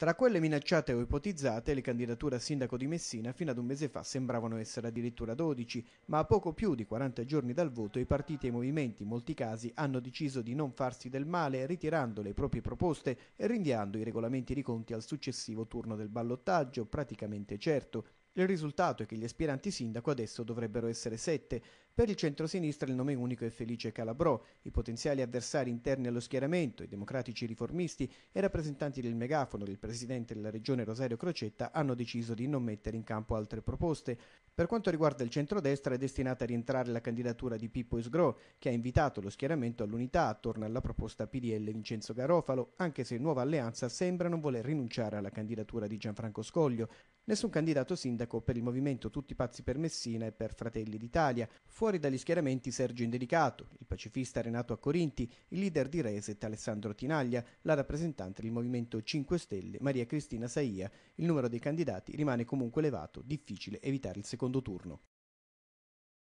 Tra quelle minacciate o ipotizzate, le candidature a sindaco di Messina fino ad un mese fa sembravano essere addirittura 12, ma a poco più di 40 giorni dal voto i partiti e i movimenti in molti casi hanno deciso di non farsi del male ritirando le proprie proposte e rinviando i regolamenti di conti al successivo turno del ballottaggio, praticamente certo, il risultato è che gli aspiranti sindaco adesso dovrebbero essere sette. Per il centrosinistra il nome unico è Felice Calabrò. I potenziali avversari interni allo schieramento, i democratici riformisti e i rappresentanti del megafono del presidente della regione Rosario Crocetta hanno deciso di non mettere in campo altre proposte. Per quanto riguarda il centrodestra è destinata a rientrare la candidatura di Pippo Isgro, che ha invitato lo schieramento all'unità attorno alla proposta PDL Vincenzo Garofalo, anche se Nuova Alleanza sembra non voler rinunciare alla candidatura di Gianfranco Scoglio nessun candidato sindaco per il movimento Tutti Pazzi per Messina e per Fratelli d'Italia. Fuori dagli schieramenti Sergio Indelicato, il pacifista Renato Accorinti, il leader di Reset Alessandro Tinaglia, la rappresentante del movimento 5 Stelle Maria Cristina Saia. Il numero dei candidati rimane comunque elevato, difficile evitare il secondo turno.